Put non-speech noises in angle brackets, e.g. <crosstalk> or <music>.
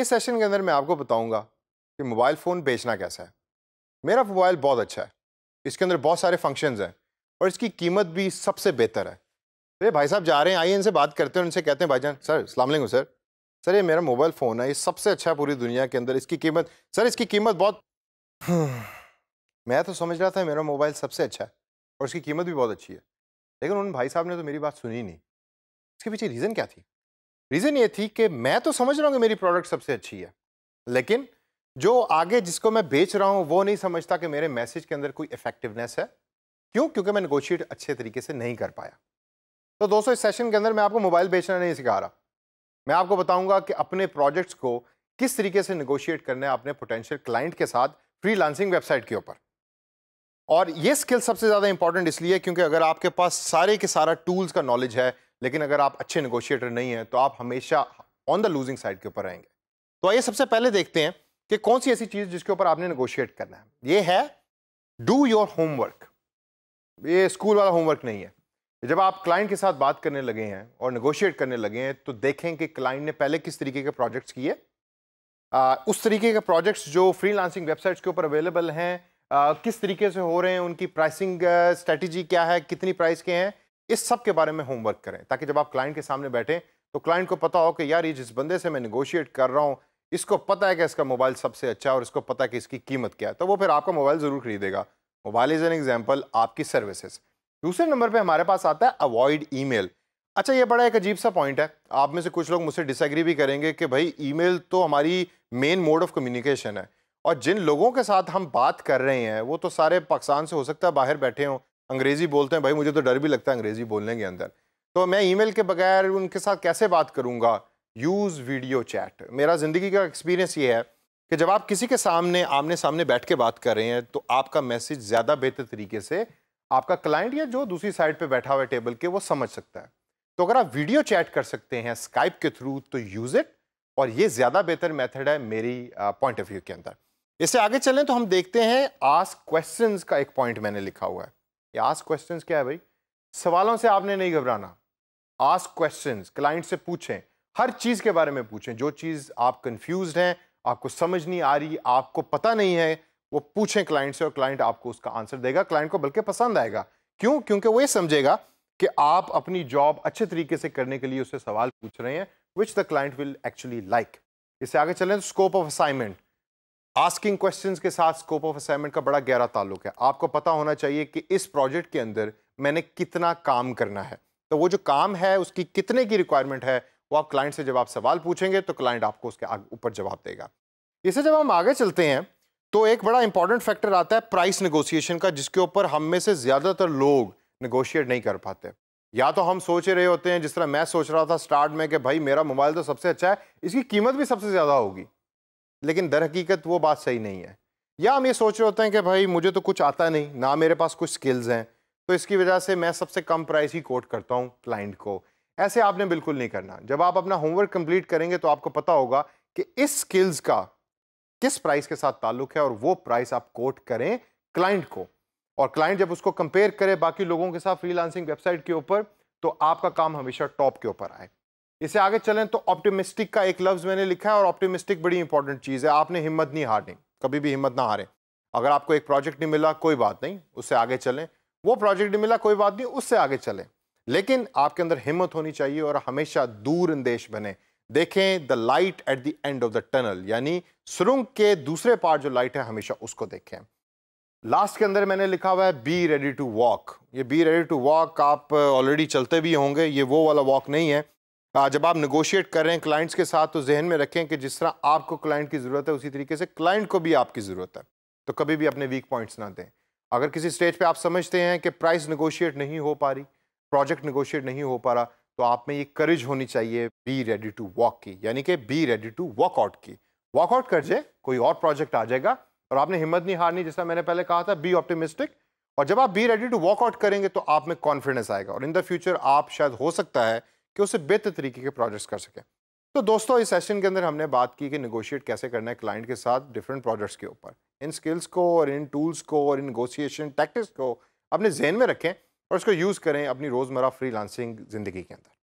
इस सेशन के अंदर मैं आपको बताऊंगा कि मोबाइल फ़ोन बेचना कैसा है मेरा मोबाइल बहुत अच्छा है इसके अंदर बहुत सारे फंक्शंस हैं और इसकी कीमत भी सबसे बेहतर है अरे भाई साहब जा रहे हैं आइए इनसे बात करते हैं उनसे कहते हैं भाईजान सर अलैक्म सर सर ये मेरा मोबाइल फ़ोन है ये सबसे अच्छा है पूरी दुनिया के अंदर इसकी कीमत सर इसकी कीमत बहुत <sighs> मैं तो समझ रहा था मेरा मोबाइल सबसे अच्छा है और उसकी कीमत भी बहुत अच्छी है लेकिन उन भाई साहब ने तो मेरी बात सुनी नहीं इसके पीछे रीज़न क्या थी रीज़न ये थी कि मैं तो समझ रहा हूँ कि मेरी प्रोडक्ट सबसे अच्छी है लेकिन जो आगे जिसको मैं बेच रहा हूँ वो नहीं समझता कि मेरे मैसेज के अंदर कोई इफेक्टिवनेस है क्यों क्योंकि मैं नगोशिएट अच्छे तरीके से नहीं कर पाया तो दोस्तों इस सेशन के अंदर मैं आपको मोबाइल बेचना नहीं सिखा रहा मैं आपको बताऊंगा कि अपने प्रोजेक्ट्स को किस तरीके से निगोशिएट करना है अपने पोटेंशियल क्लाइंट के साथ फ्री वेबसाइट के ऊपर और ये स्किल सबसे ज़्यादा इंपॉर्टेंट इसलिए क्योंकि अगर आपके पास सारे के सारा टूल्स का नॉलेज है लेकिन अगर आप अच्छे निगोशिएटर नहीं हैं तो आप हमेशा ऑन द लूजिंग साइड के ऊपर रहेंगे तो आइए सबसे पहले देखते हैं कि कौन सी ऐसी चीज़ जिसके ऊपर आपने निगोशिएट करना है ये है डू योर होमवर्क ये स्कूल वाला होमवर्क नहीं है जब आप क्लाइंट के साथ बात करने लगे हैं और निगोशिएट करने लगे हैं तो देखें कि क्लाइंट ने पहले किस तरीके के प्रोजेक्ट्स किए उस तरीके के प्रोजेक्ट्स जो फ्रीलांसिंग वेबसाइट्स के ऊपर अवेलेबल हैं किस तरीके से हो रहे हैं उनकी प्राइसिंग स्ट्रेटजी क्या है कितनी प्राइस के हैं इस सब के बारे में होमवर्क करें ताकि जब आप क्लाइंट के सामने बैठें तो क्लाइंट को पता हो कि यार ये जिस बंदे से मैं निगोशिएट कर रहा हूँ इसको पता है कि इसका मोबाइल सबसे अच्छा और इसको पता है कि इसकी कीमत क्या है तो वो फिर आपका मोबाइल ज़रूर खरीदेगा मोबाइल इज़ एन एग्जाम्पल आपकी सर्विसेज दूसरे नंबर पर हमारे पास आता है अवॉइड ई अच्छा ये बड़ा एक अजीब सा पॉइंट है आप में से कुछ लोग मुझसे डिसएग्री भी करेंगे कि भाई ईमेल तो हमारी मेन मोड ऑफ कम्युनिकेशन है और जिन लोगों के साथ हम बात कर रहे हैं वो तो सारे पाकिस्तान से हो सकता है बाहर बैठे हों अंग्रेज़ी बोलते हैं भाई मुझे तो डर भी लगता है अंग्रेज़ी बोलने के अंदर तो मैं ईमेल के बगैर उनके साथ कैसे बात करूँगा यूज़ वीडियो चैट मेरा ज़िंदगी का एक्सपीरियंस ये है कि जब आप किसी के सामने आमने सामने बैठ के बात कर रहे हैं तो आपका मैसेज ज़्यादा बेहतर तरीके से आपका क्लाइंट या जो दूसरी साइड पे बैठा हुआ है टेबल के वो समझ सकता है तो अगर आप वीडियो चैट कर सकते हैं स्काइप के थ्रू तो यूज़ इट और ये ज़्यादा बेहतर मेथड है मेरी पॉइंट ऑफ व्यू के अंदर इससे आगे चलें तो हम देखते हैं आस्क क्वेश्चंस का एक पॉइंट मैंने लिखा हुआ है ये आस्क क्वेश्चंस क्या है भाई सवालों से आपने नहीं घबराना आस्क क्वेश्चंस क्लाइंट से पूछें हर चीज़ के बारे में पूछें जो चीज़ आप कंफ्यूज हैं आपको समझ नहीं आ रही आपको पता नहीं है वो पूछें क्लाइंट से और क्लाइंट आपको उसका आंसर देगा क्लाइंट को बल्कि पसंद आएगा क्यों क्योंकि वो ये समझेगा कि आप अपनी जॉब अच्छे तरीके से करने के लिए उससे सवाल पूछ रहे हैं which the client will actually like इससे आगे चलें scope of assignment asking questions के साथ स्कोप ऑफ असाइनमेंट का बड़ा गहरा ताल्लुक है आपको पता होना चाहिए कि इस प्रोजेक्ट के अंदर मैंने कितना काम करना है तो वो जो काम है उसकी कितने की रिक्वायरमेंट है वो आप क्लाइंट से जब आप सवाल पूछेंगे तो क्लाइंट आपको उसके ऊपर जवाब देगा इसे जब हम आगे चलते हैं तो एक बड़ा इंपॉर्टेंट फैक्टर आता है प्राइस नेगोशिएशन का जिसके ऊपर हम में से ज़्यादातर लोग नेगोशिएट नहीं कर पाते या तो हम सोच रहे होते हैं जिस तरह मैं सोच रहा था स्टार्ट में कि भाई मेरा मोबाइल तो सबसे अच्छा है इसकी कीमत भी सबसे ज़्यादा होगी लेकिन दर हकीकत वो बात सही नहीं है या हम ये सोच रहे होते हैं कि भाई मुझे तो कुछ आता नहीं ना मेरे पास कुछ स्किल्स हैं तो इसकी वजह से मैं सबसे कम प्राइस ही कोट करता हूँ क्लाइंट को ऐसे आपने बिल्कुल नहीं करना जब आप अपना होमवर्क कंप्लीट करेंगे तो आपको पता होगा कि इस स्किल्स का किस प्राइस के साथ ताल्लुक है और वो प्राइस आप कोट करें क्लाइंट को और क्लाइंट जब उसको कंपेयर करे बाकी लोगों के साथ फ्रीलांसिंग वेबसाइट के ऊपर तो आपका काम हमेशा टॉप के ऊपर आए इसे आगे चलें तो ऑप्टिमिस्टिक का एक लफ्ज़ मैंने लिखा है और ऑप्टिमिस्टिक बड़ी इंपॉर्टेंट चीज़ है आपने हिम्मत नहीं हारनी कभी भी हिम्मत ना हारें अगर आपको एक प्रोजेक्ट नहीं मिला कोई बात नहीं उससे आगे चलें वो प्रोजेक्ट नहीं मिला कोई बात नहीं उससे आगे चलें लेकिन आपके अंदर हिम्मत होनी चाहिए और हमेशा दूर अंदेश बने देखें the light at the end of the tunnel यानी सुरंग के दूसरे पार जो लाइट है हमेशा उसको देखें लास्ट के अंदर मैंने लिखा हुआ है बी रेडी टू वॉक ये बी रेडी टू वॉक आप ऑलरेडी चलते भी होंगे ये वो वाला वॉक नहीं है जब आप निगोशिएट कर रहे हैं क्लाइंट्स के साथ तो जहन में रखें कि जिस तरह आपको क्लाइंट की ज़रूरत है उसी तरीके से क्लाइंट को भी आपकी ज़रूरत है तो कभी भी अपने वीक पॉइंट्स ना दें अगर किसी स्टेज पे आप समझते हैं कि प्राइस निगोशिएट नहीं हो पा रही प्रोजेक्ट निगोशिएट नहीं हो पा रहा तो आप में ये करेज होनी चाहिए बी रेडी टू वॉक की यानी कि बी रेडी टू वॉकआउट की वॉकआउट कर जाए कोई और प्रोजेक्ट आ जाएगा और आपने हिम्मत नहीं हारनी जैसा मैंने पहले कहा था बी ऑप्टिमिस्टिक और जब आप बी रेडी टू वॉकआउट करेंगे तो आप में कॉन्फिडेंस आएगा और इन द फ्यूचर आप शायद हो सकता है कि उसे बेहतर तरीके के प्रोजेक्ट्स कर सकें तो दोस्तों इस सेशन के अंदर हमने बात की कि निगोशिएट कैसे करना है क्लाइंट के साथ डिफरेंट प्रोजेक्ट्स के ऊपर इन स्किल्स को और इन टूल्स को और इन निगोशिएशन टैक्टिक्स को अपने जहन में रखें और उसको यूज़ करें अपनी रोज़मर्रा फ्री ज़िंदगी के अंदर